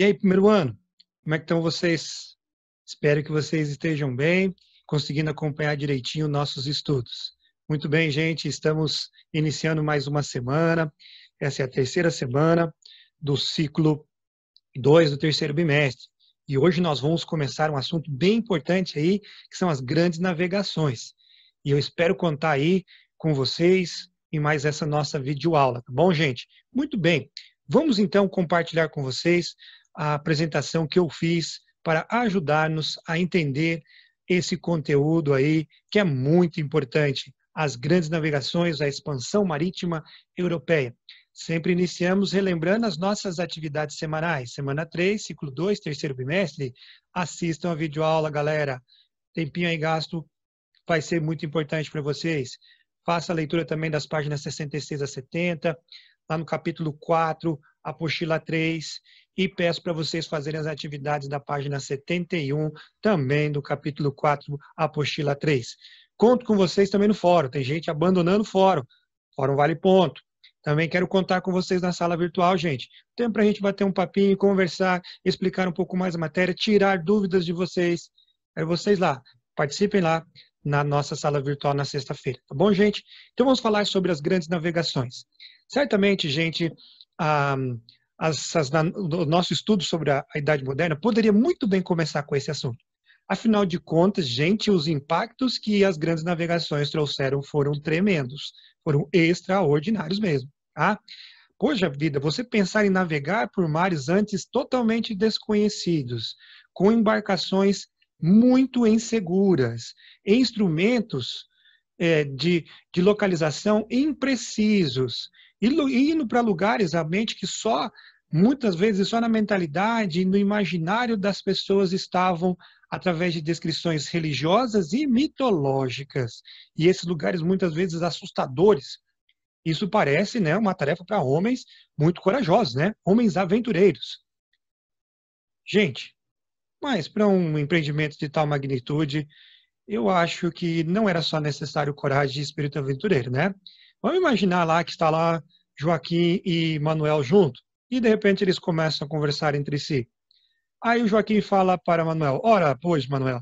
E aí, primeiro ano, como é que estão vocês? Espero que vocês estejam bem, conseguindo acompanhar direitinho nossos estudos. Muito bem, gente, estamos iniciando mais uma semana. Essa é a terceira semana do ciclo 2 do terceiro bimestre. E hoje nós vamos começar um assunto bem importante aí, que são as grandes navegações. E eu espero contar aí com vocês em mais essa nossa videoaula, tá bom, gente? Muito bem. Vamos então compartilhar com vocês a apresentação que eu fiz para ajudar-nos a entender esse conteúdo aí, que é muito importante. As grandes navegações, a expansão marítima europeia. Sempre iniciamos relembrando as nossas atividades semanais. Semana 3, ciclo 2, terceiro bimestre. Assistam a videoaula, galera. Tempinho aí gasto vai ser muito importante para vocês. Faça a leitura também das páginas 66 a 70, lá no capítulo 4, apostila 3 e peço para vocês fazerem as atividades da página 71, também do capítulo 4, apostila 3. Conto com vocês também no fórum, tem gente abandonando o fórum. Fórum vale ponto. Também quero contar com vocês na sala virtual, gente. Tempo para a gente bater um papinho, conversar, explicar um pouco mais a matéria, tirar dúvidas de vocês. Quero vocês lá. Participem lá na nossa sala virtual na sexta-feira, tá bom, gente? Então vamos falar sobre as grandes navegações. Certamente, gente, ah, as, as, na, o nosso estudo sobre a, a Idade Moderna poderia muito bem começar com esse assunto. Afinal de contas, gente, os impactos que as grandes navegações trouxeram foram tremendos, foram extraordinários mesmo. Tá? Poxa vida, você pensar em navegar por mares antes totalmente desconhecidos, com embarcações muito inseguras, instrumentos é, de, de localização imprecisos, e indo para lugares, mente que só, muitas vezes, só na mentalidade e no imaginário das pessoas estavam através de descrições religiosas e mitológicas. E esses lugares, muitas vezes, assustadores. Isso parece né, uma tarefa para homens muito corajosos, né? homens aventureiros. Gente, mas para um empreendimento de tal magnitude, eu acho que não era só necessário coragem e espírito aventureiro, né? Vamos imaginar lá que está lá Joaquim e Manuel junto, e de repente eles começam a conversar entre si. Aí o Joaquim fala para Manuel: Ora, pois, Manuel,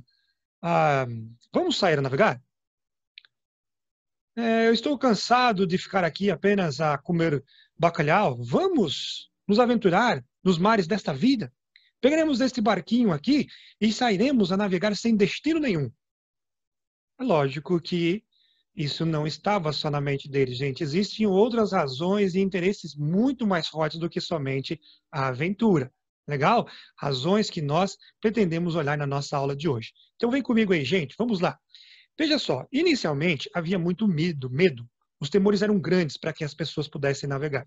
ah, vamos sair a navegar? É, eu estou cansado de ficar aqui apenas a comer bacalhau. Vamos nos aventurar nos mares desta vida. Pegaremos este barquinho aqui e sairemos a navegar sem destino nenhum. É lógico que isso não estava só na mente dele, gente. Existem outras razões e interesses muito mais fortes do que somente a aventura. Legal? Razões que nós pretendemos olhar na nossa aula de hoje. Então vem comigo aí, gente. Vamos lá. Veja só, inicialmente havia muito medo, medo. Os temores eram grandes para que as pessoas pudessem navegar.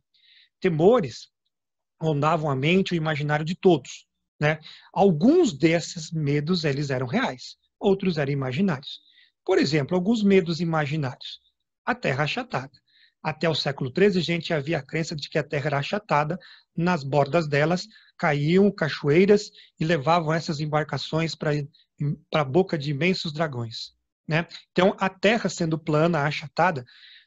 Temores rondavam a mente e o imaginário de todos, né? Alguns desses medos eles eram reais, outros eram imaginários. Por exemplo, alguns medos imaginários. A Terra achatada. Até o século XIII, gente havia a crença de que a Terra era achatada, nas bordas delas caíam cachoeiras e levavam essas embarcações para a boca de imensos dragões. Né? Então, a Terra sendo plana, achatada,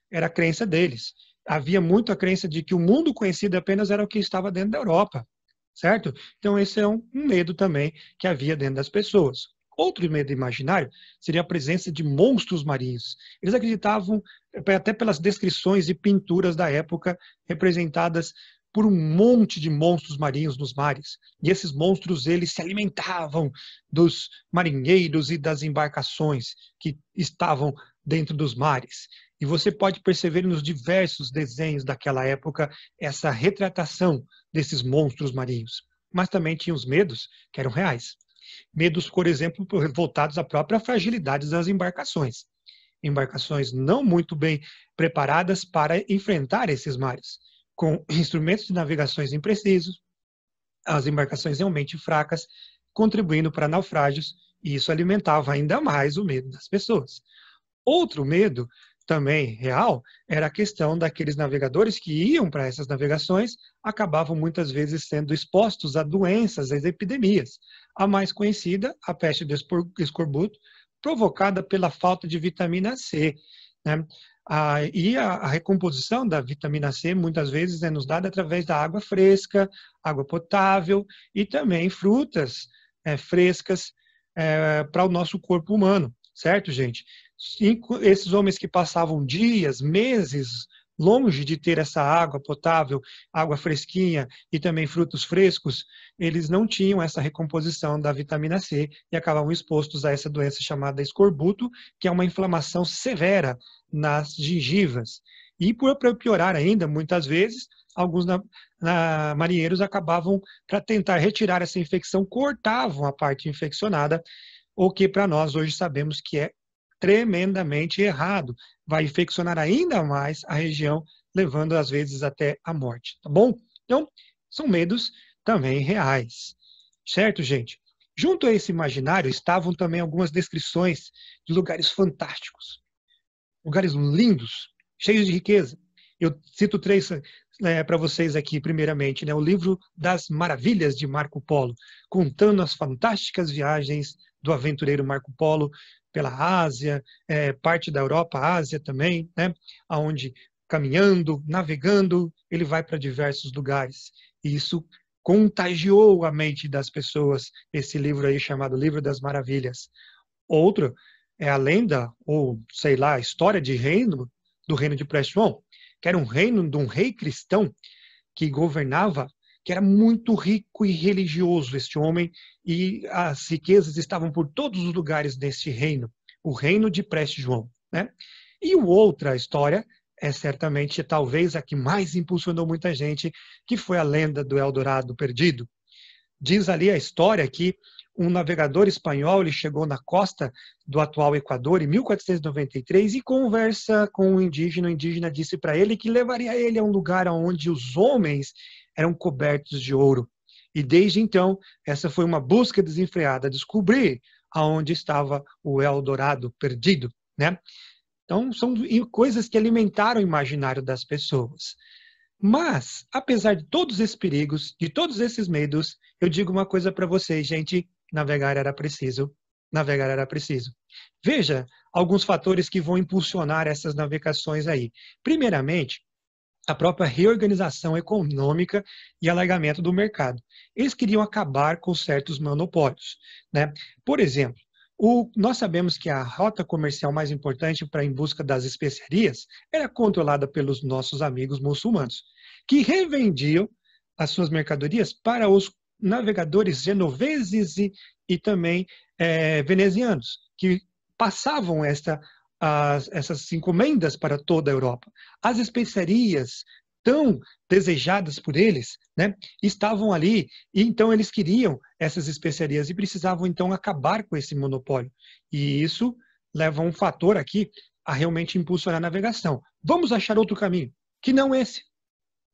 era a crença deles. Havia muito a crença de que o mundo conhecido apenas era o que estava dentro da Europa, certo? Então, esse é um, um medo também que havia dentro das pessoas. Outro medo imaginário seria a presença de monstros marinhos. Eles acreditavam, eh, até pelas descrições e pinturas da época, representadas por um monte de monstros marinhos nos mares. E esses monstros, eles se alimentavam dos marinheiros e das embarcações que estavam dentro dos mares. E você pode perceber nos diversos desenhos daquela época essa retratação desses monstros marinhos. Mas também tinha os medos que eram reais. Medos, por exemplo, voltados à própria fragilidade das embarcações. Embarcações não muito bem preparadas para enfrentar esses mares, com instrumentos de navegações imprecisos, as embarcações realmente fracas, contribuindo para naufrágios, e isso alimentava ainda mais o medo das pessoas. Outro medo também real era a questão daqueles navegadores que iam para essas navegações acabavam muitas vezes sendo expostos a doenças, às epidemias. A mais conhecida, a peste do escorbuto, provocada pela falta de vitamina C. Né? e a, a, recomposição da vitamina C muitas vezes é nos dada através da água fresca, água potável e também frutas é, frescas é, para o nosso corpo humano certo, gente? Esses homens que passavam dias, meses longe de ter essa água potável, água fresquinha e também frutos frescos, eles não tinham essa recomposição da vitamina C e acabavam expostos a essa doença chamada escorbuto, que é uma inflamação severa nas gengivas. E para piorar ainda, muitas vezes, alguns na, na, marinheiros acabavam, para tentar retirar essa infecção, cortavam a parte infeccionada o que para nós hoje sabemos que é tremendamente errado. Vai infeccionar ainda mais a região, levando às vezes até a morte, tá bom? Então, são medos também reais. Certo, gente? Junto a esse imaginário estavam também algumas descrições de lugares fantásticos, lugares lindos, cheios de riqueza. Eu cito três né, para vocês aqui, primeiramente, né, o livro das Maravilhas de Marco Polo, contando as fantásticas viagens do aventureiro Marco Polo pela Ásia, é, parte da Europa, Ásia também, né? Aonde caminhando, navegando, ele vai para diversos lugares. E isso contagiou a mente das pessoas, esse livro aí chamado Livro das Maravilhas. Outro é a lenda, ou sei lá, a história de reino, do reino de Preste que era um reino de um rei cristão que governava que era muito rico e religioso este homem, e as riquezas estavam por todos os lugares deste reino, o reino de Preste João. Né? E outra história é certamente talvez a que mais impulsionou muita gente, que foi a lenda do Eldorado perdido. Diz ali a história que um navegador espanhol ele chegou na costa do atual Equador em 1493 e conversa com um indígena. O indígena disse para ele que levaria ele a um lugar onde os homens eram cobertos de ouro. E desde então, essa foi uma busca desenfreada, descobrir aonde estava o Eldorado perdido, né? Então, são coisas que alimentaram o imaginário das pessoas. Mas, apesar de todos esses perigos, de todos esses medos, eu digo uma coisa para vocês, gente: navegar era preciso. Navegar era preciso. Veja alguns fatores que vão impulsionar essas navegações aí. Primeiramente, a própria reorganização econômica e alargamento do mercado. Eles queriam acabar com certos monopólios. Né? Por exemplo, o, nós sabemos que a rota comercial mais importante para em busca das especiarias era controlada pelos nossos amigos muçulmanos, que revendiam as suas mercadorias para os navegadores genoveses e, e também é, venezianos, que passavam esta as, essas encomendas para toda a Europa. As especiarias tão desejadas por eles, né, estavam ali e então eles queriam essas especiarias e precisavam então acabar com esse monopólio. E isso leva um fator aqui a realmente impulsionar a navegação. Vamos achar outro caminho, que não esse.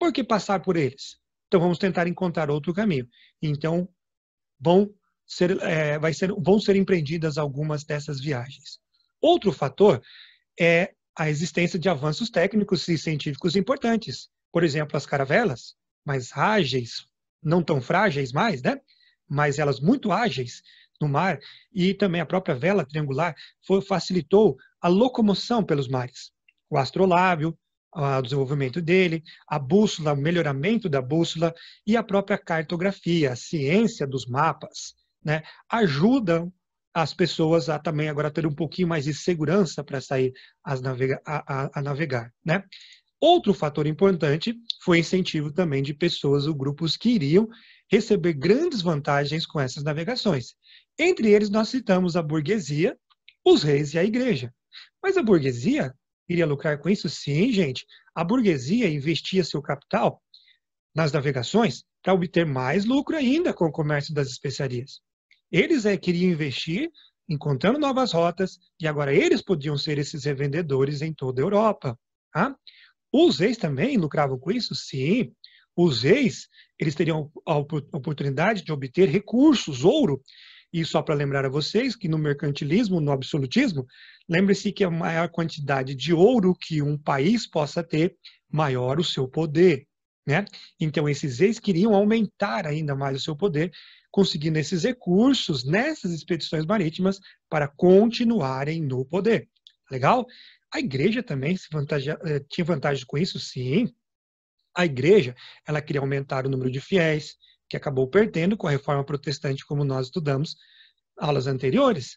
Por que passar por eles? Então vamos tentar encontrar outro caminho. Então vão ser, é, vai ser, vão ser empreendidas algumas dessas viagens. Outro fator é a existência de avanços técnicos e científicos importantes. Por exemplo, as caravelas, mais ágeis, não tão frágeis mais, né? mas elas muito ágeis no mar, e também a própria vela triangular foi, facilitou a locomoção pelos mares. O astrolábio, o desenvolvimento dele, a bússola, o melhoramento da bússola e a própria cartografia, a ciência dos mapas, né? ajudam as pessoas a também agora ter um pouquinho mais de segurança para sair navega a, a, a, navegar, né? Outro fator importante foi incentivo também de pessoas ou grupos que iriam receber grandes vantagens com essas navegações. Entre eles, nós citamos a burguesia, os reis e a igreja. Mas a burguesia iria lucrar com isso? Sim, gente. A burguesia investia seu capital nas navegações para obter mais lucro ainda com o comércio das especiarias. Eles é, queriam investir, encontrando novas rotas, e agora eles podiam ser esses revendedores em toda a Europa. Tá? Os ex também lucravam com isso? Sim. Os ex, eles teriam a oportunidade de obter recursos, ouro. E só para lembrar a vocês que no mercantilismo, no absolutismo, lembre-se que a maior quantidade de ouro que um país possa ter, maior o seu poder. Né? Então, esses ex queriam aumentar ainda mais o seu poder conseguindo esses recursos nessas expedições marítimas para continuarem no poder. Tá legal? A igreja também se eh, tinha vantagem com isso, sim. A igreja, ela queria aumentar o número de fiéis, que acabou perdendo com a reforma protestante, como nós estudamos aulas anteriores.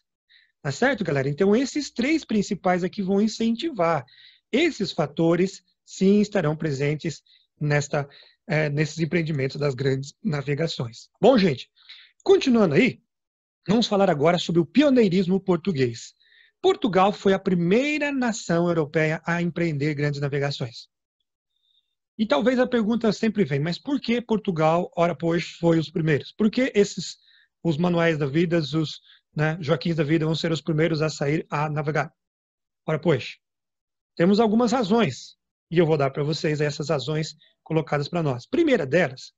Tá certo, galera? Então, esses três principais aqui vão incentivar. Esses fatores, sim, estarão presentes nesta é, nesses empreendimentos das grandes navegações. Bom, gente, continuando aí, vamos falar agora sobre o pioneirismo português. Portugal foi a primeira nação europeia a empreender grandes navegações. E talvez a pergunta sempre vem, mas por que Portugal, ora pois, foi os primeiros? Por que esses, os manuais da vida, os né, Joaquins da vida vão ser os primeiros a sair a navegar? Ora pois, temos algumas razões. E eu vou dar para vocês essas razões colocadas para nós. Primeira delas,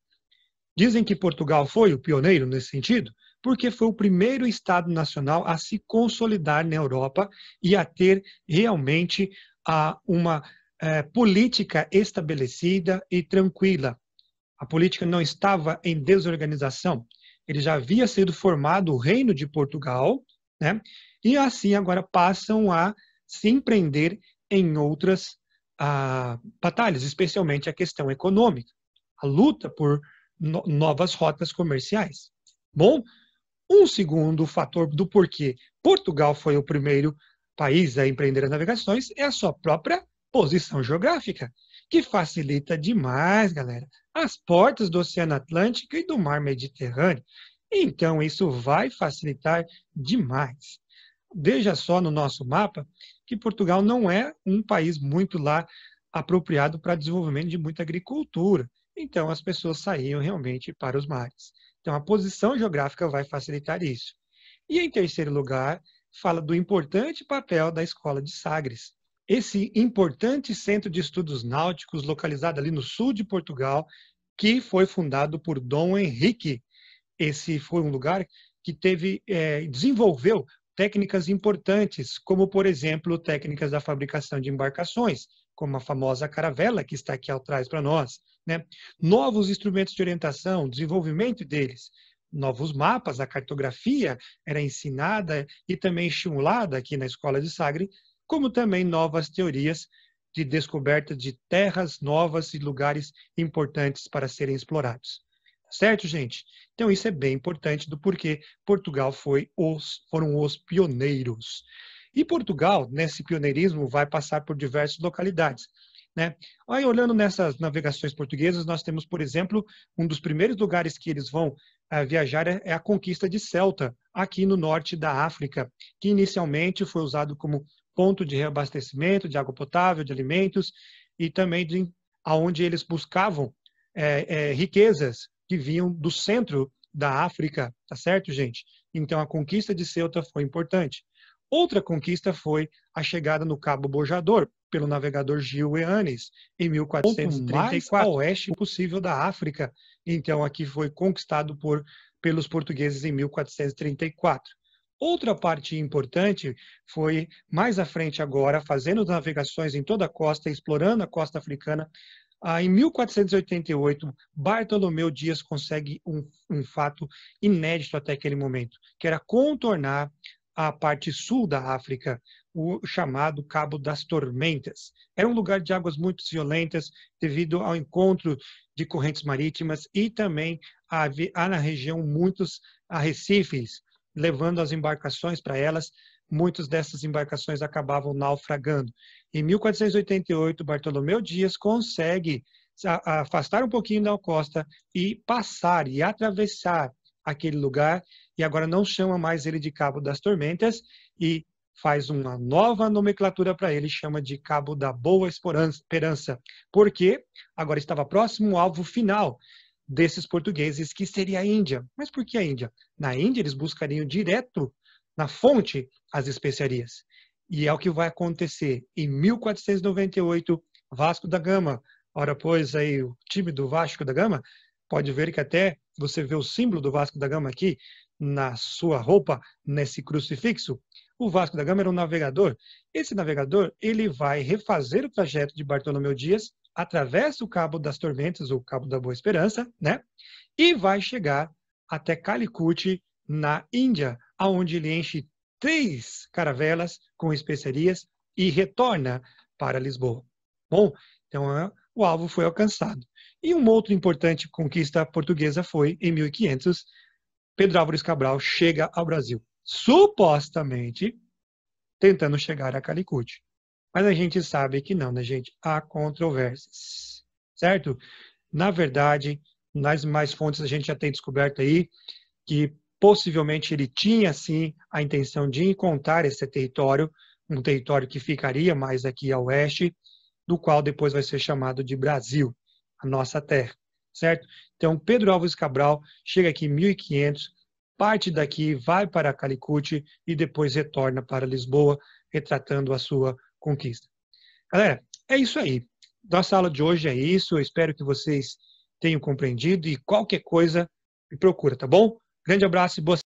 dizem que Portugal foi o pioneiro nesse sentido, porque foi o primeiro Estado nacional a se consolidar na Europa e a ter realmente a, uma é, política estabelecida e tranquila. A política não estava em desorganização. Ele já havia sido formado o Reino de Portugal, né? e assim agora passam a se empreender em outras a, batalhas, especialmente a questão econômica, a luta por no, novas rotas comerciais. Bom, um segundo fator do porquê Portugal foi o primeiro país a empreender as navegações é a sua própria posição geográfica, que facilita demais, galera, as portas do Oceano Atlântico e do Mar Mediterrâneo. Então, isso vai facilitar demais. Veja só no nosso mapa que Portugal não é um país muito lá apropriado para desenvolvimento de muita agricultura. Então, as pessoas saíam realmente para os mares. Então, a posição geográfica vai facilitar isso. E, em terceiro lugar, fala do importante papel da escola de Sagres. Esse importante centro de estudos náuticos, localizado ali no sul de Portugal, que foi fundado por Dom Henrique. Esse foi um lugar que teve, é, desenvolveu técnicas importantes, como, por exemplo, técnicas da fabricação de embarcações, como a famosa caravela, que está aqui atrás para nós. Né? Novos instrumentos de orientação, desenvolvimento deles, novos mapas, a cartografia era ensinada e também estimulada aqui na escola de Sagre, como também novas teorias de descoberta de terras novas e lugares importantes para serem explorados. Certo, gente? Então isso é bem importante do porquê Portugal foi os foram os pioneiros. E Portugal, nesse pioneirismo, vai passar por diversas localidades. Né? Aí, olhando nessas navegações portuguesas, nós temos, por exemplo, um dos primeiros lugares que eles vão eh, viajar é, é, a conquista de Celta, aqui no norte da África, que inicialmente foi usado como ponto de reabastecimento de água potável, de alimentos e também de aonde eles buscavam é, é, riquezas que vinham do centro da África, tá certo, gente? Então a conquista de Ceuta foi importante. Outra conquista foi a chegada no Cabo Bojador pelo navegador Gil Eanes em 1434, mais oeste possível da África. Então aqui foi conquistado por pelos portugueses em 1434. Outra parte importante foi mais à frente agora, fazendo navegações em toda a costa, explorando a costa africana, ah, em 1488, Bartolomeu Dias consegue um, um fato inédito até aquele momento, que era contornar a parte sul da África, o chamado Cabo das Tormentas. Era um lugar de águas muito violentas devido ao encontro de correntes marítimas e também há na região muitos arrecifes, levando as embarcações para elas muitas dessas embarcações acabavam naufragando. Em 1488, Bartolomeu Dias consegue afastar um pouquinho da costa e passar e atravessar aquele lugar e agora não chama mais ele de Cabo das Tormentas e faz uma nova nomenclatura para ele, chama de Cabo da Boa Esperança, porque agora estava próximo ao alvo final desses portugueses, que seria a Índia. Mas por que a Índia? Na Índia, eles buscariam direto na fonte as especiarias. E é o que vai acontecer. Em 1498, Vasco da Gama, ora pois aí o time do Vasco da Gama, pode ver que até você vê o símbolo do Vasco da Gama aqui na sua roupa, nesse crucifixo. O Vasco da Gama era um navegador. Esse navegador, ele vai refazer o trajeto de Bartolomeu Dias, atravessa o Cabo das Tormentas, o Cabo da Boa Esperança, né? E vai chegar até Calicut, na Índia, aonde ele enche três caravelas com especiarias e retorna para Lisboa. Bom, então é, o alvo foi alcançado. E uma outra importante conquista portuguesa foi, em 1500, Pedro Álvares Cabral chega ao Brasil, supostamente tentando chegar a Calicut. Mas a gente sabe que não, né, gente? Há controvérsias, certo? Na verdade, nas mais fontes a gente já tem descoberto aí que possivelmente ele tinha sim a intenção de encontrar esse território, um território que ficaria mais aqui a oeste, do qual depois vai ser chamado de Brasil, a nossa terra, certo? Então, Pedro Álvares Cabral chega aqui em 1500, parte daqui, vai para Calicut e depois retorna para Lisboa, retratando a sua conquista. Galera, é isso aí. Nossa aula de hoje é isso. Eu espero que vocês tenham compreendido e qualquer coisa me procura, tá bom? Grande abraço e boa